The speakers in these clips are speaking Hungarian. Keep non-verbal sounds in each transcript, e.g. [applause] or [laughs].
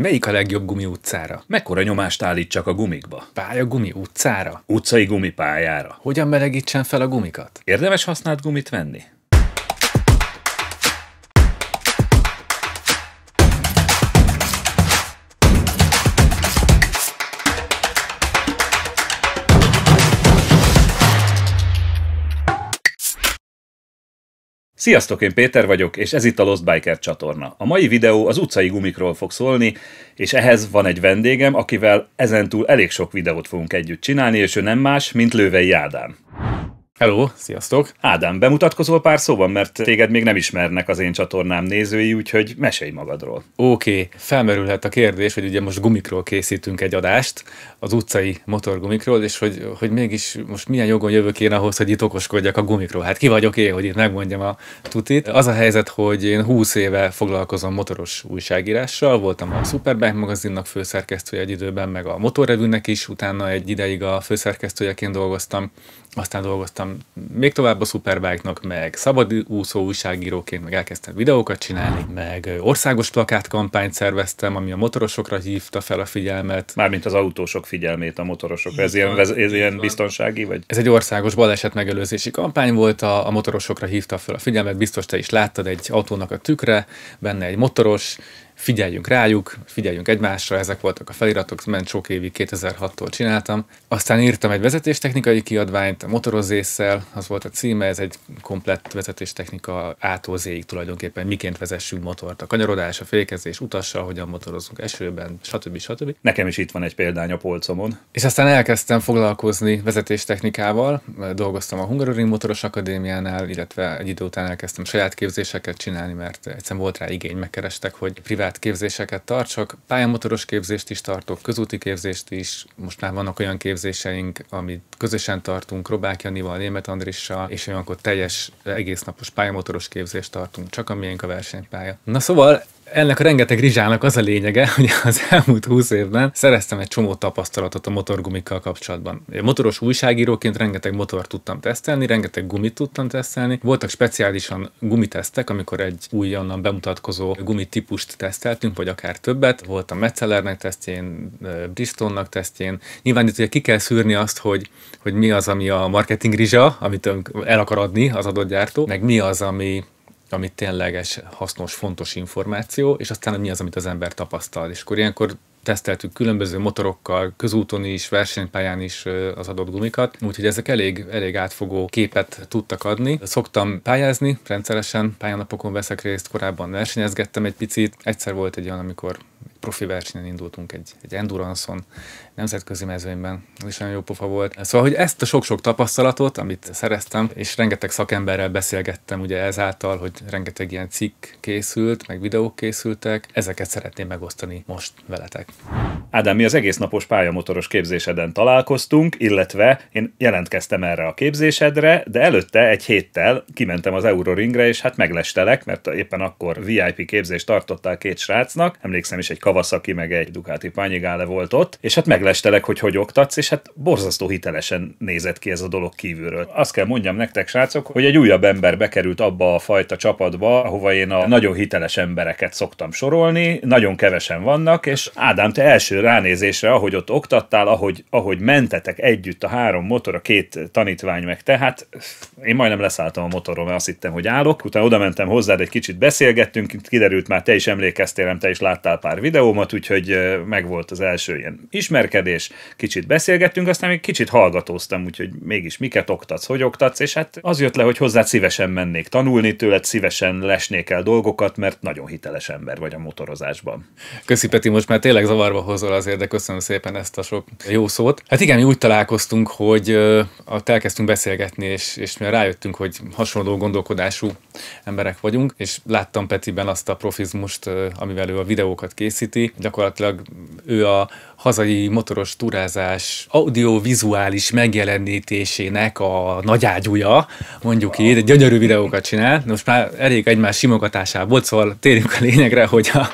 Melyik a legjobb gumi utcára? Mekkora nyomást állítsak a gumikba? Pálya gumi utcára? Utcai gumipályára. Hogyan melegítsen fel a gumikat? Érdemes használt gumit venni? Sziasztok, én Péter vagyok, és ez itt a Lost Biker csatorna. A mai videó az utcai gumikról fog szólni, és ehhez van egy vendégem, akivel ezentúl elég sok videót fogunk együtt csinálni, és ő nem más, mint Lővei Ádám. Hello, sziasztok! Ádám, bemutatkozol pár szóban, mert téged még nem ismernek az én csatornám nézői, úgyhogy mesélj magadról. Oké, okay. felmerülhet a kérdés, hogy ugye most gumikról készítünk egy adást, az utcai motorgumikról, és hogy, hogy mégis most milyen jogon jövök én ahhoz, hogy itt okoskodjak a gumikról. Hát ki vagyok én, hogy itt megmondjam a tutit. Az a helyzet, hogy én 20 éve foglalkozom motoros újságírással, voltam a Superbike magazinnak főszerkesztője egy időben, meg a Motorrevűnek is, utána egy ideig a főszerkesztőjeként dolgoztam, aztán dolgoztam még tovább a Superbike-nak, meg szabadúszó újságíróként, meg elkezdtem videókat csinálni, ah. meg országos plakátkampányt szerveztem, ami a motorosokra hívta fel a figyelmet. Mármint az autósok figyelmét a motorosokra. Ez, ilyen, ez, ez ilyen biztonsági? Vagy? Ez egy országos baleset megelőzési kampány volt, a, a motorosokra hívta fel a figyelmet, biztos te is láttad egy autónak a tükre, benne egy motoros, figyeljünk rájuk, figyeljünk egymásra, ezek voltak a feliratok, ment sok évig, 2006-tól csináltam. Aztán írtam egy vezetéstechnikai kiadványt, a motorozésszel, az volt a címe, ez egy komplett vezetéstechnika ától zéig tulajdonképpen, miként vezessünk motort, a kanyarodás, a fékezés, utassa, hogyan motorozunk esőben, stb. stb. Nekem is itt van egy példány a polcomon. És aztán elkezdtem foglalkozni vezetéstechnikával, dolgoztam a Hungaroring Motoros Akadémiánál, illetve egy idő után elkezdtem saját képzéseket csinálni, mert egyszerűen volt rá igény, megkerestek, hogy privát képzéseket tartsak, pályamotoros képzést is tartok, közúti képzést is, most már vannak olyan képzéseink, amit közösen tartunk Robák Janival, Német Andrissal, és olyankor teljes egésznapos pályamotoros képzést tartunk, csak miénk a versenypálya. Na szóval ennek a rengeteg rizsának az a lényege, [laughs] hogy az elmúlt 20 évben szereztem egy csomó tapasztalatot a motorgumikkal kapcsolatban. Motoros újságíróként rengeteg motor tudtam tesztelni, rengeteg gumit tudtam tesztelni. Voltak speciálisan gumitesztek, amikor egy újonnan bemutatkozó gumitípust teszteltünk, vagy akár többet. Voltam Metzellernek tesztjén, Bristonnak tesztjén. Nyilván itt ugye ki kell szűrni azt, hogy, hogy mi az, ami a marketing rizsa, amit el akar adni az adott gyártó, meg mi az, ami ami tényleges, hasznos, fontos információ, és aztán mi az, amit az ember tapasztal. És akkor ilyenkor teszteltük különböző motorokkal, közúton is, versenypályán is az adott gumikat, úgyhogy ezek elég, elég átfogó képet tudtak adni. Szoktam pályázni, rendszeresen pályánapokon veszek részt, korábban versenyezgettem egy picit. Egyszer volt egy olyan, amikor profi versenyen indultunk, egy, egy endurance-on, nemzetközi mezőnyben, ez is nagyon jó pofa volt. Szóval, hogy ezt a sok-sok tapasztalatot, amit szereztem, és rengeteg szakemberrel beszélgettem ugye ezáltal, hogy rengeteg ilyen cikk készült, meg videók készültek, ezeket szeretném megosztani most veletek. Ádám, mi az egész napos pályamotoros képzéseden találkoztunk, illetve én jelentkeztem erre a képzésedre, de előtte egy héttel kimentem az Euroringre, és hát meglestelek, mert éppen akkor VIP képzést tartottál két srácnak, emlékszem is egy Kawasaki, meg egy Ducati Panigale volt ott, és hát meglestelek, hogy hogy oktatsz, és hát borzasztó hitelesen nézett ki ez a dolog kívülről. Azt kell mondjam nektek, srácok, hogy egy újabb ember bekerült abba a fajta csapatba, ahova én a nagyon hiteles embereket szoktam sorolni, nagyon kevesen vannak, és Ádám, te első ránézésre, ahogy ott oktattál, ahogy, ahogy mentetek együtt a három motor, a két tanítvány meg te, hát én majdnem leszálltam a motorról, mert azt hittem, hogy állok. Utána oda mentem hozzád, egy kicsit beszélgettünk, kiderült már, te is emlékeztél, te is láttál pár videómat, úgyhogy megvolt az első ilyen ismerkedés, kicsit beszélgettünk, aztán még kicsit hallgatóztam, úgyhogy mégis miket oktatsz, hogy oktatsz, és hát az jött le, hogy hozzád szívesen mennék tanulni, tőled szívesen lesnék el dolgokat, mert nagyon hiteles ember vagy a motorozásban. Köszi Peti, most már tényleg zavarba hozol Gábortól szóval azért, de köszönöm szépen ezt a sok jó szót. Hát igen, mi úgy találkoztunk, hogy ott elkezdtünk beszélgetni, és, és mi rájöttünk, hogy hasonló gondolkodású emberek vagyunk, és láttam Petiben azt a profizmust, amivel ő a videókat készíti. Gyakorlatilag ő a, hazai motoros turázás audiovizuális megjelenítésének a nagyágyúja, mondjuk így, így, gyönyörű videókat csinál. Most már elég egymás simogatásából, szóval térjünk a lényegre, hogy a,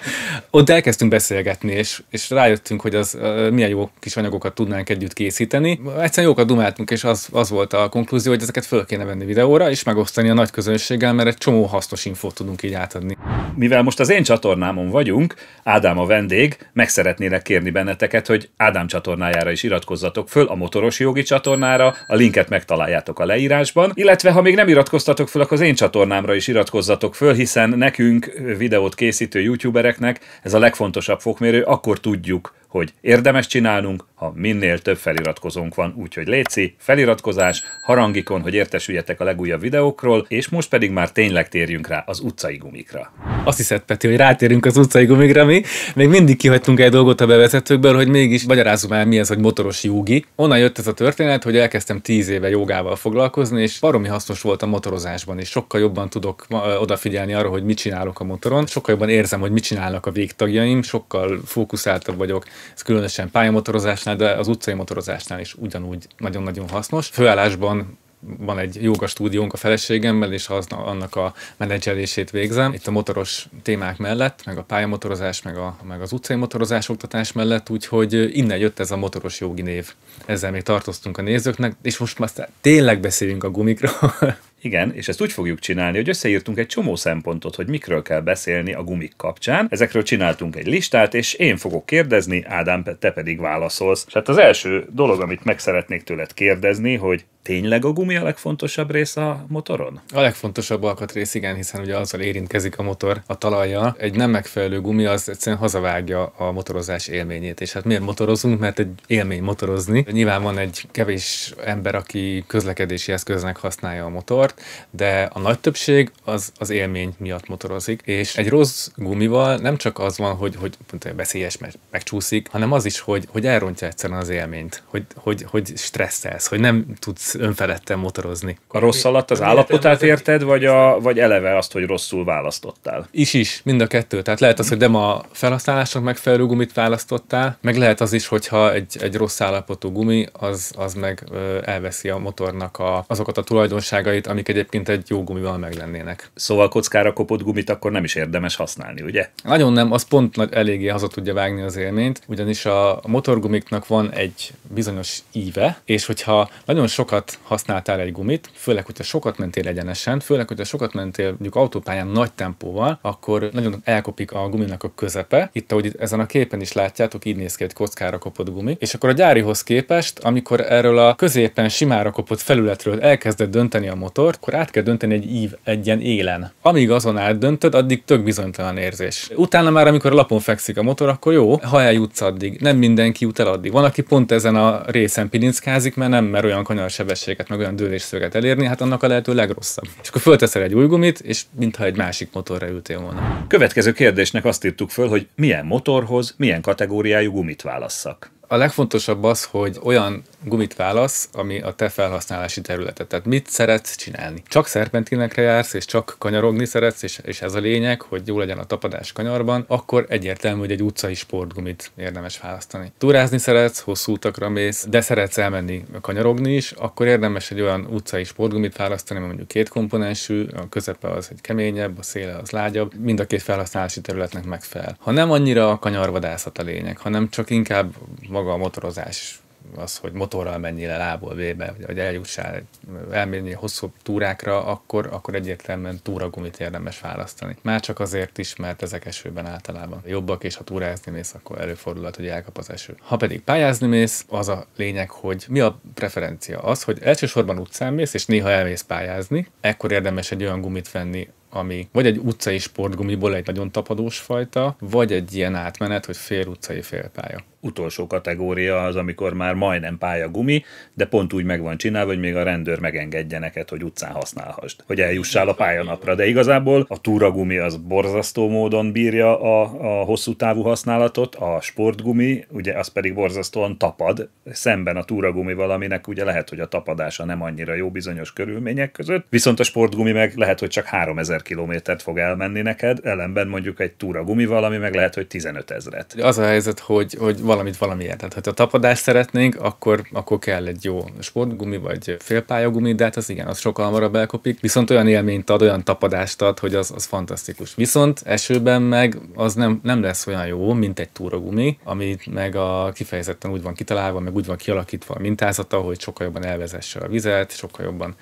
ott elkezdtünk beszélgetni, és, és rájöttünk, hogy az milyen jó kis anyagokat tudnánk együtt készíteni. Egyszerűen jókat dumáltunk, és az, az volt a konklúzió, hogy ezeket föl kéne venni videóra, és megosztani a nagy közönséggel, mert egy csomó hasznos infót tudunk így átadni. Mivel most az én csatornámon vagyunk, Ádám a vendég, meg szeretnének kérni benneteket benneteket, hogy Ádám csatornájára is iratkozzatok föl, a motoros jogi csatornára, a linket megtaláljátok a leírásban, illetve ha még nem iratkoztatok föl, akkor az én csatornámra is iratkozzatok föl, hiszen nekünk videót készítő youtubereknek ez a legfontosabb fokmérő, akkor tudjuk, hogy érdemes csinálnunk, ha minél több feliratkozónk van, úgyhogy léci, feliratkozás, harangikon, hogy értesüljetek a legújabb videókról, és most pedig már tényleg térjünk rá az utcai gumikra. Azt hiszed, Peti, hogy rátérünk az utcai gumikra mi, még mindig kihagytunk egy dolgot a bevezetőkből, hogy mégis magyarázunk el, mi ez, hogy motoros jogi. Onnan jött ez a történet, hogy elkezdtem tíz éve jogával foglalkozni, és baromi hasznos volt a motorozásban, és sokkal jobban tudok odafigyelni arra, hogy mit csinálok a motoron, sokkal jobban érzem, hogy mit csinálnak a végtagjaim, sokkal fókuszáltabb vagyok ez különösen pályamotorozásnál, de az utcai motorozásnál is ugyanúgy nagyon-nagyon hasznos. Főállásban van egy joga stúdiónk a feleségemmel, és az, annak a menedzselését végzem. Itt a motoros témák mellett, meg a pályamotorozás, meg, a, meg az utcai motorozás oktatás mellett, úgyhogy innen jött ez a motoros jogi név. Ezzel még tartoztunk a nézőknek, és most már tényleg beszélünk a gumikról. [laughs] Igen, és ezt úgy fogjuk csinálni, hogy összeírtunk egy csomó szempontot, hogy mikről kell beszélni a gumik kapcsán. Ezekről csináltunk egy listát, és én fogok kérdezni, Ádám, te pedig válaszolsz. És hát az első dolog, amit meg szeretnék tőled kérdezni, hogy tényleg a gumi a legfontosabb rész a motoron? A legfontosabb alkatrész, igen, hiszen ugye azzal érintkezik a motor a talajja. Egy nem megfelelő gumi az egyszerűen hazavágja a motorozás élményét. És hát miért motorozunk? Mert egy élmény motorozni. Nyilván van egy kevés ember, aki közlekedési eszköznek használja a motor motort, de a nagy többség az az élmény miatt motorozik, és egy rossz gumival nem csak az van, hogy, hogy veszélyes, mert megcsúszik, hanem az is, hogy, hogy elrontja egyszerűen az élményt, hogy, hogy, hogy stresszelsz, hogy nem tudsz önfeledten motorozni. A rossz alatt az állapotát érted, vagy, a, vagy eleve azt, hogy rosszul választottál? Is is, mind a kettő. Tehát lehet az, hogy nem a felhasználásnak megfelelő gumit választottál, meg lehet az is, hogyha egy, egy rossz állapotú gumi, az, az meg elveszi a motornak a, azokat a tulajdonságait, amik egyébként egy jó gumival meglennének. Szóval kockára kopott gumit akkor nem is érdemes használni, ugye? Nagyon nem, az pont eléggé haza tudja vágni az élményt, ugyanis a motorgumiknak van egy bizonyos íve, és hogyha nagyon sokat használtál egy gumit, főleg, hogyha sokat mentél egyenesen, főleg, hogyha sokat mentél mondjuk autópályán nagy tempóval, akkor nagyon elkopik a guminak a közepe. Itt, ahogy itt ezen a képen is látjátok, így néz ki egy kockára kopott gumi, és akkor a gyárihoz képest, amikor erről a középen simára kopott felületről elkezdett dönteni a motor, valort, akkor át kell dönteni egy ív egyen élen. Amíg azon átdöntöd, addig tök bizonytalan érzés. Utána már, amikor a lapon fekszik a motor, akkor jó, ha eljutsz addig. Nem mindenki jut el addig. Van, aki pont ezen a részen pilinckázik, mert nem mer olyan sebességet, meg olyan dőlésszöget elérni, hát annak a lehető legrosszabb. És akkor fölteszel egy új gumit, és mintha egy másik motorra ültél volna. Következő kérdésnek azt írtuk föl, hogy milyen motorhoz, milyen kategóriájú gumit válasszak. A legfontosabb az, hogy olyan gumit válasz, ami a te felhasználási területed. Tehát mit szeretsz csinálni? Csak szerpentinekre jársz, és csak kanyarogni szeretsz, és, és ez a lényeg, hogy jó legyen a tapadás kanyarban, akkor egyértelmű, hogy egy utcai sportgumit érdemes választani. Túrázni szeretsz, hosszú utakra mész, de szeretsz elmenni kanyarogni is, akkor érdemes egy olyan utcai sportgumit választani, ami mondjuk két komponensű, a közepe az egy keményebb, a széle az lágyabb, mind a két felhasználási területnek megfelel. Ha nem annyira a kanyarvadászat a lényeg, hanem csak inkább maga a motorozás, az, hogy motorral menjél el A-ból B-be, vagy hogy eljussál, elmérni hosszú túrákra, akkor, akkor egyértelműen túragumit érdemes választani. Már csak azért is, mert ezek esőben általában jobbak, és ha túrázni mész, akkor előfordulhat, hogy elkap az eső. Ha pedig pályázni mész, az a lényeg, hogy mi a preferencia? Az, hogy elsősorban utcán mész, és néha elmész pályázni, ekkor érdemes egy olyan gumit venni, ami vagy egy utcai sportgumiból egy nagyon tapadós fajta, vagy egy ilyen átmenet, hogy fél utcai félpálya utolsó kategória az, amikor már majdnem pálya gumi, de pont úgy meg van csinálva, hogy még a rendőr megengedje neked, hogy utcán használhast, hogy eljussál a pályanapra. De igazából a túragumi az borzasztó módon bírja a, a hosszú távú használatot, a sportgumi, ugye az pedig borzasztóan tapad, szemben a túragumi aminek ugye lehet, hogy a tapadása nem annyira jó bizonyos körülmények között, viszont a sportgumi meg lehet, hogy csak 3000 kilométert fog elmenni neked, ellenben mondjuk egy túragumi ami meg lehet, hogy 15 ezret. Az a helyzet, hogy, hogy van valamit valamiért. Tehát ha tapadást szeretnénk, akkor, akkor kell egy jó sportgumi vagy félpályagumi, de hát az igen, az sokkal hamarabb elkopik, viszont olyan élményt ad, olyan tapadást ad, hogy az, az fantasztikus. Viszont esőben meg az nem, nem lesz olyan jó, mint egy túragumi, ami meg a kifejezetten úgy van kitalálva, meg úgy van kialakítva a mintázata, hogy sokkal jobban elvezesse a vizet, sokkal jobban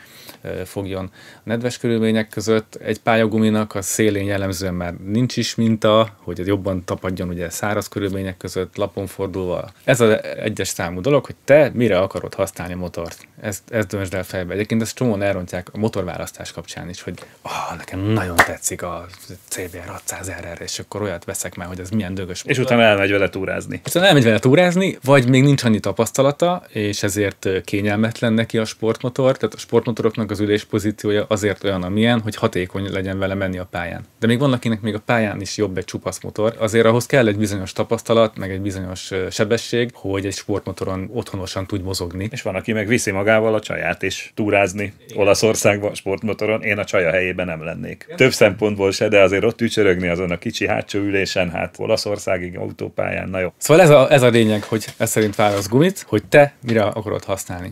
fogjon a nedves körülmények között. Egy pályaguminak a szélén jellemzően már nincs is minta, hogy jobban tapadjon ugye száraz körülmények között, lapon fordulva. Ez az egyes számú dolog, hogy te mire akarod használni a motort. Ezt, ezt döntsd el fejbe. Egyébként ezt csomóan elrontják a motorválasztás kapcsán is, hogy ah, nekem nagyon tetszik a CBR 600 rr és akkor olyat veszek már, hogy ez milyen dögös. És utána elmegy vele túrázni. És utána elmegy vele túrázni, vagy még nincs annyi tapasztalata, és ezért kényelmetlen neki a sportmotor. Tehát a sportmotoroknak az ülés pozíciója azért olyan, amilyen, hogy hatékony legyen vele menni a pályán. De még van, akinek még a pályán is jobb egy csupasz motor. Azért ahhoz kell egy bizonyos tapasztalat, meg egy bizonyos sebesség, hogy egy sportmotoron otthonosan tudj mozogni. És van, aki meg viszi magát magával a csaját és túrázni Igen. Olaszországban sportmotoron. Én a csaja helyében nem lennék. Több szempontból se, de azért ott ücsörögni azon a kicsi hátsó ülésen, hát Olaszországig autópályán, na jó. Szóval ez a, ez a lényeg, hogy ez szerint válasz gumit, hogy te mire akarod használni.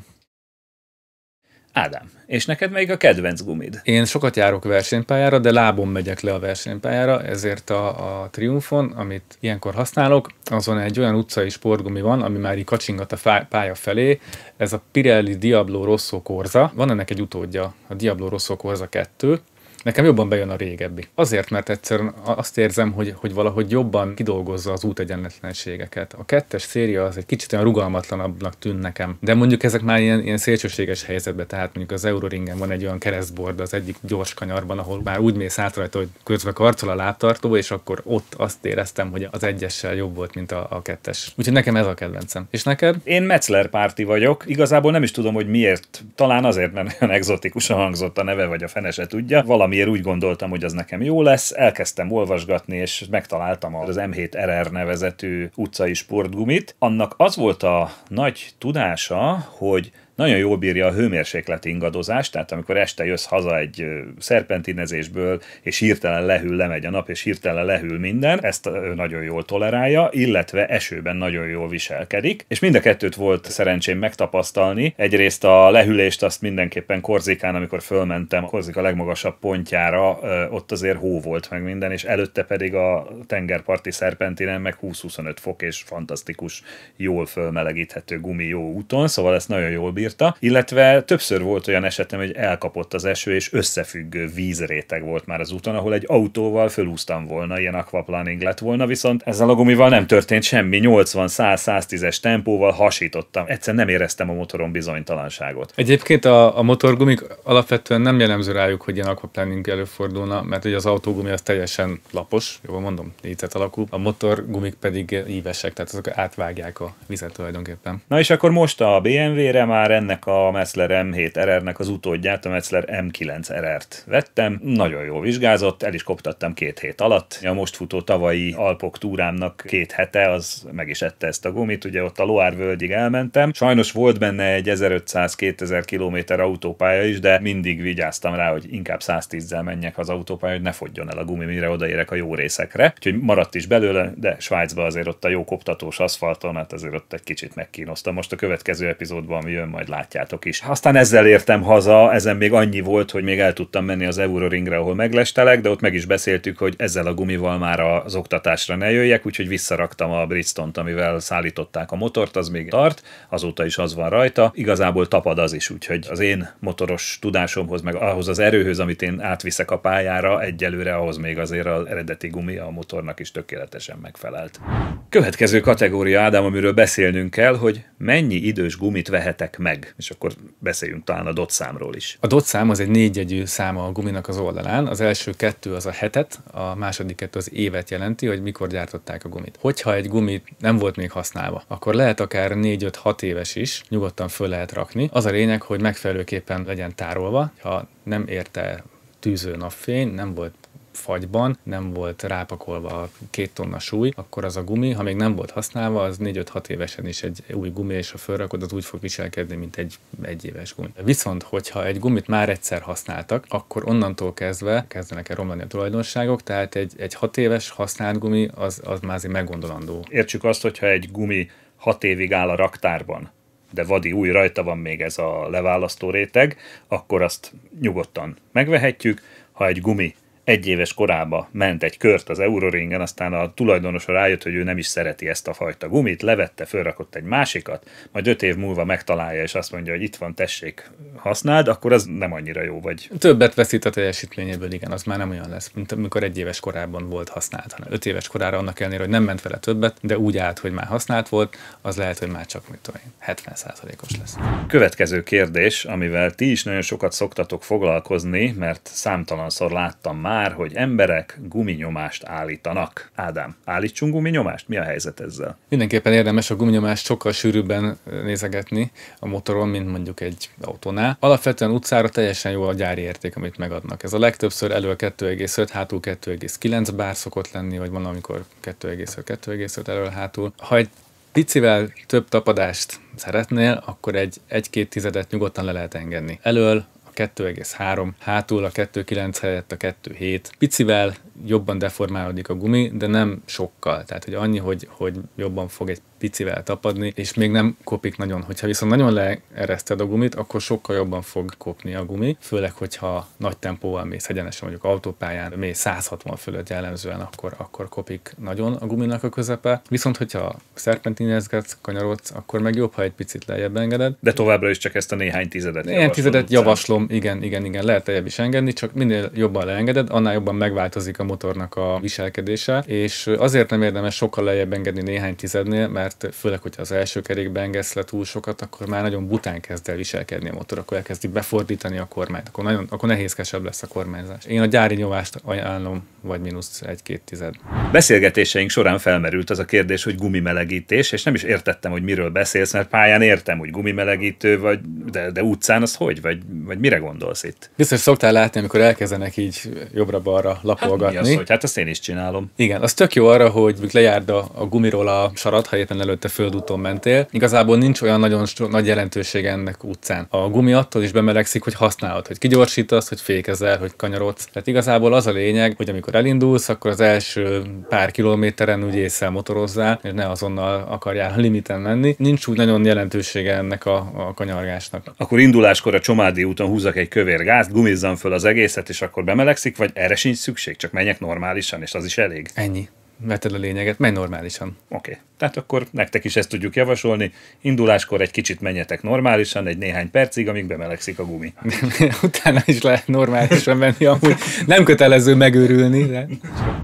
Ádám, és neked még a kedvenc gumid. Én sokat járok versenypályára, de lábon megyek le a versenypályára, ezért a, a Triumfon, amit ilyenkor használok, azon egy olyan utcai sportgumi van, ami már így kacsingat a pálya felé. Ez a Pirelli Diablo Rosso korza. Van ennek egy utódja, a Diablo Rosso korza 2, Nekem jobban bejön a régebbi. Azért, mert egyszerűen azt érzem, hogy, hogy valahogy jobban kidolgozza az útegyenletlenségeket. A kettes széria az egy kicsit olyan rugalmatlanabbnak tűn nekem. De mondjuk ezek már ilyen, ilyen szélsőséges helyzetben, tehát mondjuk az Euroringen van egy olyan keresztbord az egyik gyors kanyarban, ahol már úgy mész át rajta, hogy közbe karcol a lábtartó, és akkor ott azt éreztem, hogy az egyessel jobb volt, mint a, a kettes. Úgyhogy nekem ez a kedvencem. És neked? Én Metzler párti vagyok. Igazából nem is tudom, hogy miért. Talán azért, mert olyan exotikusan hangzott a neve, vagy a fene se tudja. Valami valamiért úgy gondoltam, hogy az nekem jó lesz, elkezdtem olvasgatni, és megtaláltam az M7 RR er er nevezetű utcai sportgumit. Annak az volt a nagy tudása, hogy nagyon jól bírja a hőmérséklet ingadozást, tehát amikor este jössz haza egy szerpentinezésből, és hirtelen lehűl, lemegy a nap, és hirtelen lehűl minden, ezt ő nagyon jól tolerálja, illetve esőben nagyon jól viselkedik, és mind a kettőt volt szerencsém megtapasztalni. Egyrészt a lehűlést azt mindenképpen Korzikán, amikor fölmentem, Korzika legmagasabb pontjára, ott azért hó volt meg minden, és előtte pedig a tengerparti szerpentinen meg 20-25 fok, és fantasztikus, jól fölmelegíthető gumi jó úton, szóval ezt nagyon jól bírja bírta, illetve többször volt olyan esetem, hogy elkapott az eső, és összefüggő vízréteg volt már az úton, ahol egy autóval fölúsztam volna, ilyen aquaplaning lett volna, viszont ezzel a gumival nem történt semmi, 80-100-110-es tempóval hasítottam, egyszer nem éreztem a motoron bizonytalanságot. Egyébként a, a motorgumik alapvetően nem jellemző rájuk, hogy ilyen aquaplaning előfordulna, mert ugye az autógumi az teljesen lapos, jól mondom, négyzet alakú, a motorgumik pedig ívesek, tehát azok átvágják a vizet tulajdonképpen. Na és akkor most a BMW-re már ennek a Metzler M7 RR-nek az utódját, a Metzler M9 RR-t vettem. Nagyon jó vizsgázott, el is koptattam két hét alatt. A most futó tavalyi Alpok túrámnak két hete, az meg is ette ezt a gumit, ugye ott a Loire völgyig elmentem. Sajnos volt benne egy 1500-2000 km autópálya is, de mindig vigyáztam rá, hogy inkább 110-zel menjek az autópálya, hogy ne fogjon el a gumi, mire odaérek a jó részekre. Úgyhogy maradt is belőle, de Svájcba azért ott a jó koptatós aszfalton, hát azért ott egy kicsit megkínoztam. Most a következő epizódban jön majd majd látjátok is. Aztán ezzel értem haza, ezen még annyi volt, hogy még el tudtam menni az Euroringre, ahol meglestelek, de ott meg is beszéltük, hogy ezzel a gumival már az oktatásra ne jöjjek, úgyhogy visszaraktam a Bridgestone-t, amivel szállították a motort, az még tart, azóta is az van rajta. Igazából tapad az is, úgyhogy az én motoros tudásomhoz, meg ahhoz az erőhöz, amit én átviszek a pályára, egyelőre ahhoz még azért az eredeti gumi a motornak is tökéletesen megfelelt. Következő kategória, Ádám, amiről beszélnünk kell, hogy mennyi idős gumit vehetek meg meg, és akkor beszéljünk talán a számról is. A szám az egy négyegyű száma a guminak az oldalán. Az első kettő az a hetet, a második kettő az évet jelenti, hogy mikor gyártották a gumit. Hogyha egy gumi nem volt még használva, akkor lehet akár 4-5-6 éves is, nyugodtan föl lehet rakni. Az a lényeg, hogy megfelelőképpen legyen tárolva, ha nem érte tűző napfény, nem volt fagyban nem volt rápakolva a két tonna súly, akkor az a gumi, ha még nem volt használva, az 4-5-6 évesen is egy új gumi, és a fölrakod, az úgy fog viselkedni, mint egy egyéves gumi. Viszont, hogyha egy gumit már egyszer használtak, akkor onnantól kezdve kezdenek el romlani a tulajdonságok, tehát egy, egy 6 éves használt gumi az, az már meggondolandó. Értsük azt, hogyha egy gumi 6 évig áll a raktárban, de vadi új rajta van még ez a leválasztó réteg, akkor azt nyugodtan megvehetjük, ha egy gumi egy éves korába ment egy kört az Euroringen, aztán a tulajdonosa rájött, hogy ő nem is szereti ezt a fajta gumit, levette, fölrakott egy másikat, majd öt év múlva megtalálja, és azt mondja, hogy itt van, tessék, használd, akkor az nem annyira jó vagy. Többet veszít a teljesítményéből, igen, az már nem olyan lesz, mint amikor egy éves korában volt használt, hanem öt éves korára annak ellenére, hogy nem ment vele többet, de úgy állt, hogy már használt volt, az lehet, hogy már csak mit tudom 70%-os lesz. Következő kérdés, amivel ti is nagyon sokat szoktatok foglalkozni, mert számtalanszor láttam már, már, hogy emberek guminyomást állítanak. Ádám, állítsunk guminyomást? Mi a helyzet ezzel? Mindenképpen érdemes a guminyomást sokkal sűrűbben nézegetni a motoron, mint mondjuk egy autónál. Alapvetően utcára teljesen jó a gyári érték, amit megadnak. Ez a legtöbbször elő 2,5, hátul 2,9 bár szokott lenni, vagy van amikor 2,5, 2,5 elől hátul. Ha egy picivel több tapadást szeretnél, akkor egy 1-2 tizedet nyugodtan le lehet engedni. Elől 2,3, hátul a 2,9 helyett a 2,7. Picivel jobban deformálódik a gumi, de nem sokkal. Tehát, hogy annyi, hogy, hogy jobban fog egy picivel tapadni, és még nem kopik nagyon. Hogyha viszont nagyon leereszted a gumit, akkor sokkal jobban fog kopni a gumi, főleg, hogyha nagy tempóval mész egyenesen, mondjuk autópályán, mész 160 fölött jellemzően, akkor, akkor kopik nagyon a guminak a közepe. Viszont, hogyha szerpentinezgetsz, kanyarodsz, akkor meg jobb, ha egy picit lejjebb engeded. De továbbra is csak ezt a néhány tizedet Néhány tizedet javaslom, igen, igen, igen, lehet lejjebb is engedni, csak minél jobban leengeded, annál jobban megváltozik a motornak a viselkedése, és azért nem érdemes sokkal lejjebb engedni néhány tizednél, mert mert főleg, hogyha az első kerékben engedsz le túl sokat, akkor már nagyon bután kezd el viselkedni a motor, akkor elkezdi befordítani a kormányt, akkor, nagyon, akkor nehézkesebb lesz a kormányzás. Én a gyári nyomást ajánlom, vagy mínusz egy-két tized. Beszélgetéseink során felmerült az a kérdés, hogy gumimelegítés, és nem is értettem, hogy miről beszélsz, mert pályán értem, hogy gumimelegítő, vagy, de, de utcán az hogy, vagy, vagy mire gondolsz itt? Biztos szoktál látni, amikor elkezdenek így jobbra-balra lapolgatni. Hát, mi az, hogy? hát azt én is csinálom. Igen, az tök jó arra, hogy lejárd a, a gumiról a sarat, ha éppen előtte földúton mentél. Igazából nincs olyan nagyon nagy jelentősége ennek utcán. A gumi attól is bemelegszik, hogy használod, hogy kigyorsítasz, hogy fékezel, hogy kanyarodsz. Tehát igazából az a lényeg, hogy amikor elindulsz, akkor az első pár kilométeren úgy észre motorozzál, és ne azonnal akarjál [laughs] limiten menni. Nincs úgy nagyon jelentősége ennek a, a kanyargásnak. Akkor induláskor a Csomádi úton húzak egy kövér gázt, gumizzam föl az egészet, és akkor bemelegszik, vagy erre sincs szükség, csak menjek normálisan, és az is elég. Ennyi veted a lényeget, menj normálisan. Oké, okay. tehát akkor nektek is ezt tudjuk javasolni. Induláskor egy kicsit menjetek normálisan, egy néhány percig, amíg bemelegszik a gumi. [laughs] Utána is lehet normálisan menni, amúgy nem kötelező megőrülni. De...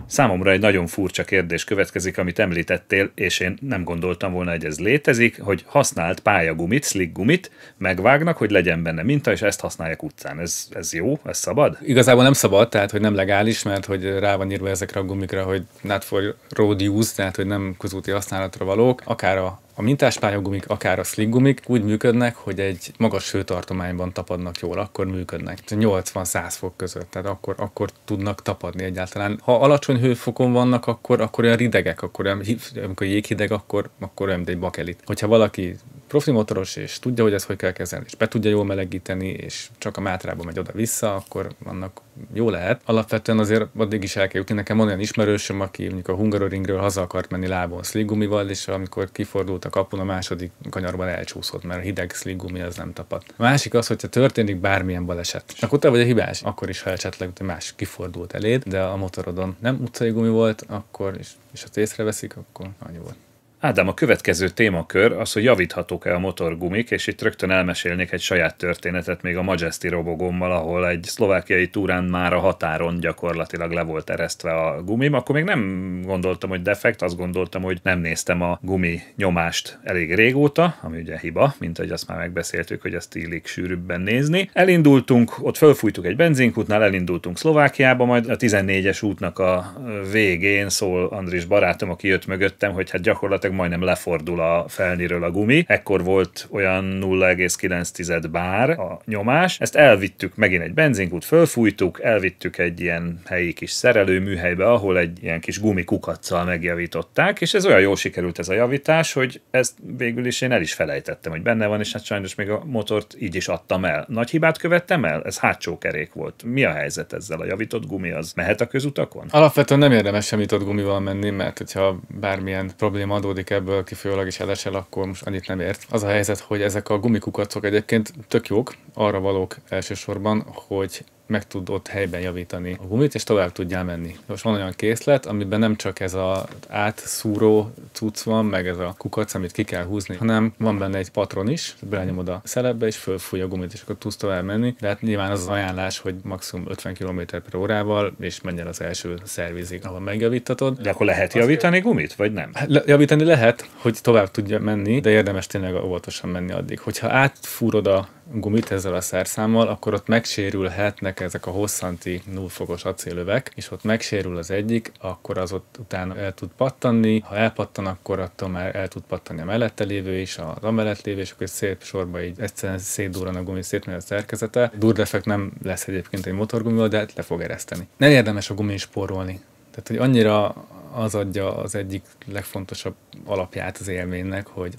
Számomra egy nagyon furcsa kérdés következik, amit említettél, és én nem gondoltam volna, hogy ez létezik, hogy használt pályagumit, slick gumit megvágnak, hogy legyen benne minta, és ezt használják utcán. Ez, ez jó? Ez szabad? Igazából nem szabad, tehát hogy nem legális, mert hogy rá van írva ezekre a gumikra, hogy not for road use, tehát hogy nem közúti használatra valók, akár a a mintáspályagumik, akár a sliggumik úgy működnek, hogy egy magas hőtartományban tapadnak jól, akkor működnek. 80-100 fok között, tehát akkor, akkor tudnak tapadni egyáltalán. Ha alacsony hőfokon vannak, akkor, akkor olyan ridegek, akkor olyan, amikor jéghideg, akkor, akkor olyan, mint egy bakelit. Hogyha valaki profi motoros, és tudja, hogy ezt hogy kell kezelni, és be tudja jól melegíteni, és csak a mátrába megy oda-vissza, akkor annak jó lehet. Alapvetően azért addig is el kell jutni. Nekem olyan ismerősöm, aki mondjuk a Hungaroringről haza akart menni lábon szligumival, és amikor kifordult a kapun, a második kanyarban elcsúszott, mert a hideg szligumi az nem tapadt. A másik az, hogyha történik bármilyen baleset, akkor te vagy a hibás, akkor is, ha esetleg más kifordult eléd, de a motorodon nem utcai gumi volt, akkor is, és ha észreveszik, akkor annyi volt. Ádám, a következő témakör az, hogy javíthatók-e a motorgumik, és itt rögtön elmesélnék egy saját történetet még a Majesty robogommal, ahol egy szlovákiai túrán már a határon gyakorlatilag le volt eresztve a gumim. Akkor még nem gondoltam, hogy defekt, azt gondoltam, hogy nem néztem a gumi nyomást elég régóta, ami ugye hiba, mint ahogy azt már megbeszéltük, hogy ezt illik sűrűbben nézni. Elindultunk, ott fölfújtuk egy benzinkútnál, elindultunk Szlovákiába, majd a 14-es útnak a végén szól Andris barátom, aki jött mögöttem, hogy hát gyakorlatilag gyakorlatilag majdnem lefordul a felniről a gumi. Ekkor volt olyan 0,9 bár a nyomás. Ezt elvittük megint egy benzinkút, fölfújtuk, elvittük egy ilyen helyi kis szerelő műhelybe, ahol egy ilyen kis gumi kukacsal megjavították, és ez olyan jól sikerült ez a javítás, hogy ezt végül is én el is felejtettem, hogy benne van, és hát sajnos még a motort így is adtam el. Nagy hibát követtem el? Ez hátsó kerék volt. Mi a helyzet ezzel? A javított gumi az mehet a közutakon? Alapvetően nem érdemes semmit ott gumival menni, mert hogyha bármilyen probléma adódik, adódik ebből kifolyólag, és elesel, akkor most annyit nem ért. Az a helyzet, hogy ezek a gumikukacok egyébként tök jók, arra valók elsősorban, hogy meg tud ott helyben javítani a gumit, és tovább tudjál menni. Most van olyan készlet, amiben nem csak ez az átszúró cucc van, meg ez a kukac, amit ki kell húzni, hanem van benne egy patron is, belenyomod a szelepbe, és fölfúj a gumit, és akkor tudsz tovább menni. De hát nyilván az, az ajánlás, hogy maximum 50 km per órával, és menj el az első szervizig, ahol megjavítatod. De akkor lehet javítani gumit, vagy nem? Hát le- javítani lehet, hogy tovább tudja menni, de érdemes tényleg óvatosan menni addig. Hogyha átfúrod a gumit ezzel a szerszámmal, akkor ott megsérülhetnek ezek a hosszanti nullfogos acélövek, és ott megsérül az egyik, akkor az ott utána el tud pattanni, ha elpattan, akkor attól már el tud pattani a mellette lévő és az amellett lévő, és akkor szép sorba így egyszerűen szétdúran a gumi, szétmegy a szerkezete. Durdefekt nem lesz egyébként egy motorgumival, de le fog ereszteni. Nem érdemes a gumin spórolni. Tehát, hogy annyira az adja az egyik legfontosabb alapját az élménynek, hogy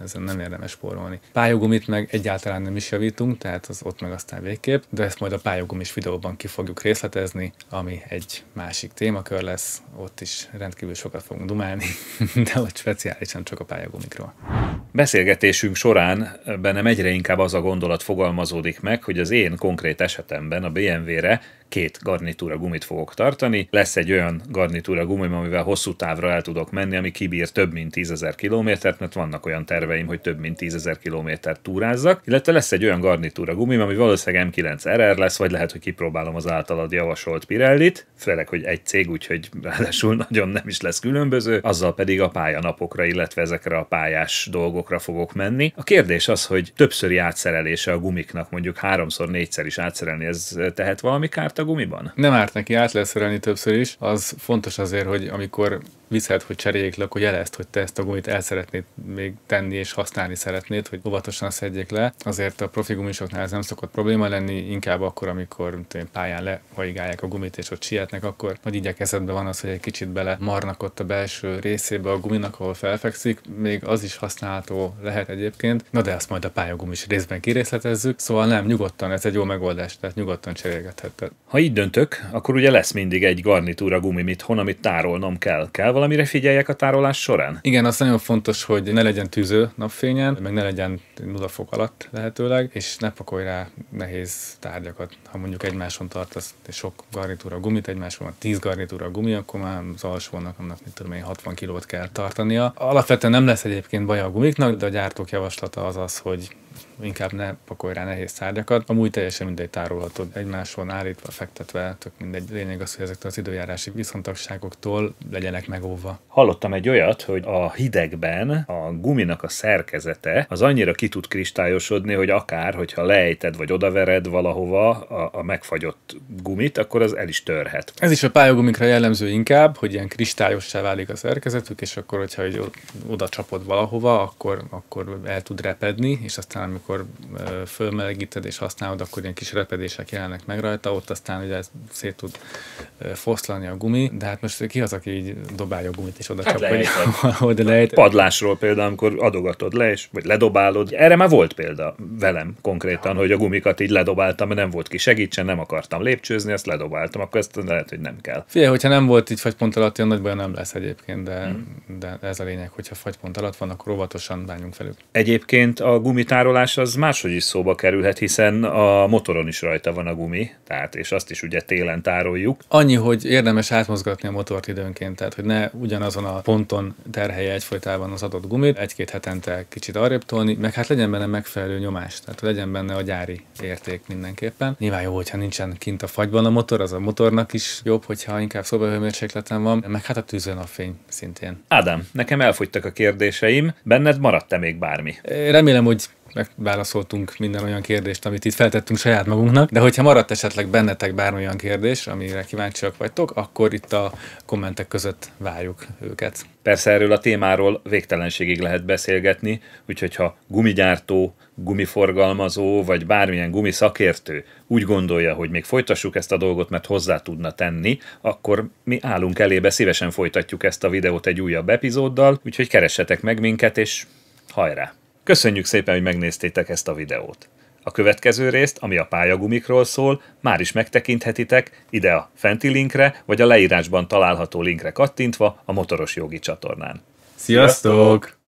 ezen nem érdemes porolni. Pályogumit meg egyáltalán nem is javítunk, tehát az ott meg aztán végképp, de ezt majd a pályogumis videóban ki fogjuk részletezni, ami egy másik témakör lesz, ott is rendkívül sokat fogunk dumálni, [laughs] de ott speciálisan csak a pályagumikról. Beszélgetésünk során bennem egyre inkább az a gondolat fogalmazódik meg, hogy az én konkrét esetemben a BMW-re két garnitúra gumit fogok tartani. Lesz egy olyan garnitúra gumim, amivel hosszú távra el tudok menni, ami kibír több mint 10.000 kilométert, mert vannak olyan terveim, hogy több mint 10.000 kilométert túrázzak, illetve lesz egy olyan garnitúra gumim, ami valószínűleg M9 RR lesz, vagy lehet, hogy kipróbálom az általad javasolt Pirellit, főleg, hogy egy cég, úgyhogy [laughs] ráadásul nagyon nem is lesz különböző, azzal pedig a pályanapokra, illetve ezekre a pályás dolgokra fogok menni. A kérdés az, hogy többszöri átszerelése a gumiknak, mondjuk háromszor, négyszer is átszerelni, ez tehet valami kárt a gumiban? Nem árt neki átleszerelni többször is, az fontos azért, hogy amikor viszed, hogy cseréljék le, akkor jelezd, hogy te ezt a gumit el szeretnéd még tenni és használni szeretnéd, hogy óvatosan szedjék le. Azért a profi gumisoknál ez nem szokott probléma lenni, inkább akkor, amikor én, pályán lehajigálják a gumit és ott sietnek, akkor nagy igyekezetben van az, hogy egy kicsit bele marnak ott a belső részébe a guminak, ahol felfekszik, még az is használható lehet egyébként, na de ezt majd a pályagumis részben kirészletezzük, szóval nem, nyugodtan, ez egy jó megoldás, tehát nyugodtan cserélgethetted. Ha így döntök, akkor ugye lesz mindig egy garnitúra gumim itthon, amit tárolnom kell. Kell valamire figyeljek a tárolás során? Igen, az nagyon fontos, hogy ne legyen tűző napfényen, meg ne legyen nulla alatt lehetőleg, és ne pakolj rá nehéz tárgyakat. Ha mondjuk egymáson tartasz és sok garnitúra gumit, egymáson van 10 garnitúra gumi, akkor már az alsónak, annak mit tudom én, 60 kilót kell tartania. Alapvetően nem lesz egyébként baj a gumiknak, de a gyártók javaslata az az, hogy inkább ne pakolj rá nehéz tárgyakat. Amúgy teljesen mindegy tárolhatod egymáson állítva, fektetve, tök mindegy. Lényeg az, hogy ezektől az időjárási viszontagságoktól legyenek megóva. Hallottam egy olyat, hogy a hidegben a guminak a szerkezete az annyira ki tud kristályosodni, hogy akár, hogyha lejted vagy odavered valahova a, a megfagyott gumit, akkor az el is törhet. Ez is a pályagumikra jellemző inkább, hogy ilyen kristályossá válik a szerkezetük, és akkor, hogyha oda csapod valahova, akkor, akkor el tud repedni, és aztán aztán amikor fölmelegíted és használod, akkor ilyen kis repedések jelennek meg rajta, ott aztán ugye szét tud foszlani a gumi, de hát most ki az, aki így dobálja a gumit és oda hát csap, valahol, lehet. [laughs] Padlásról például, amikor adogatod le, és, vagy ledobálod. Erre már volt példa velem konkrétan, hogy a gumikat így ledobáltam, mert nem volt ki segítsen, nem akartam lépcsőzni, ezt ledobáltam, akkor ezt lehet, hogy nem kell. Figyelj, hogyha nem volt így fagypont alatt, olyan nagy baj nem lesz egyébként, de, mm. de ez a lényeg, hogyha fagypont alatt van, akkor óvatosan bánjunk velük. Egyébként a gumitáról tárolás az máshogy is szóba kerülhet, hiszen a motoron is rajta van a gumi, tehát és azt is ugye télen tároljuk. Annyi, hogy érdemes átmozgatni a motort időnként, tehát hogy ne ugyanazon a ponton terhelje egyfolytában az adott gumit, egy-két hetente kicsit arrébb tolni, meg hát legyen benne megfelelő nyomás, tehát hogy legyen benne a gyári érték mindenképpen. Nyilván jó, hogyha nincsen kint a fagyban a motor, az a motornak is jobb, hogyha inkább szobahőmérsékleten van, meg hát a tűzön a fény szintén. Ádám, nekem elfogytak a kérdéseim, benned maradt-e még bármi? Remélem, hogy megválaszoltunk minden olyan kérdést, amit itt feltettünk saját magunknak, de hogyha maradt esetleg bennetek bármilyen kérdés, amire kíváncsiak vagytok, akkor itt a kommentek között várjuk őket. Persze erről a témáról végtelenségig lehet beszélgetni, úgyhogy ha gumigyártó, gumiforgalmazó vagy bármilyen gumiszakértő úgy gondolja, hogy még folytassuk ezt a dolgot, mert hozzá tudna tenni, akkor mi állunk elébe, szívesen folytatjuk ezt a videót egy újabb epizóddal, úgyhogy keressetek meg minket, és hajrá! Köszönjük szépen, hogy megnéztétek ezt a videót. A következő részt, ami a pályagumikról szól, már is megtekinthetitek ide a fenti linkre, vagy a leírásban található linkre kattintva a Motoros Jogi csatornán. Sziasztok!